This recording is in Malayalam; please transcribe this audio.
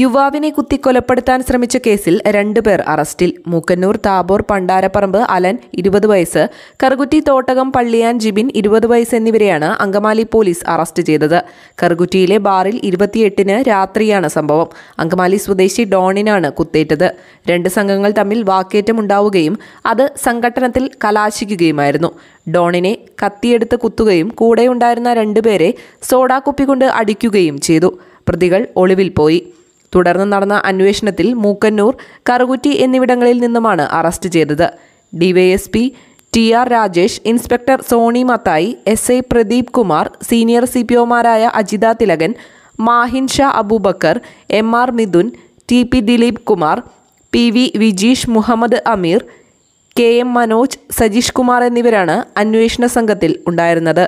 യുവാവിനെ കുത്തി കൊലപ്പെടുത്താൻ ശ്രമിച്ച കേസിൽ രണ്ടുപേർ അറസ്റ്റിൽ മൂക്കന്നൂർ താബോർ പണ്ടാരപ്പറമ്പ് അലൻ ഇരുപത് വയസ്സ് കറുകുറ്റി തോട്ടകം പള്ളിയാൻ ജിബിൻ ഇരുപത് വയസ്സ് എന്നിവരെയാണ് അങ്കമാലി പോലീസ് അറസ്റ്റ് ചെയ്തത് കറുകുറ്റിയിലെ ബാറിൽ ഇരുപത്തിയെട്ടിന് രാത്രിയാണ് സംഭവം അങ്കമാലി സ്വദേശി ഡോണിനാണ് കുത്തേറ്റത് രണ്ട് സംഘങ്ങൾ തമ്മിൽ വാക്കേറ്റമുണ്ടാവുകയും അത് സംഘട്ടനത്തിൽ കലാശിക്കുകയുമായിരുന്നു ഡോണിനെ കത്തിയെടുത്ത് കുത്തുകയും കൂടെയുണ്ടായിരുന്ന രണ്ടുപേരെ സോഡാ കൊണ്ട് അടിക്കുകയും ചെയ്തു പ്രതികൾ ഒളിവിൽ പോയി തുടർന്ന് നടന്ന അന്വേഷണത്തിൽ മൂക്കന്നൂർ കറുകുറ്റി എന്നിവിടങ്ങളിൽ നിന്നുമാണ് അറസ്റ്റ് ചെയ്തത് DySP T R Rajesh inspector Soni Mathai S I Pradeep Kumar senior C P ഒമാരായ Ajitha Thilakan Mahin Shah Aboobacker M R Mithun T P Dileep Kumar P V Vijeesh Muhammad Ameer K M Manoj Sajeesh Kumar എന്നിവരാണ് അന്വേഷണ സംഘത്തിൽ ഉണ്ടായിരുന്നത്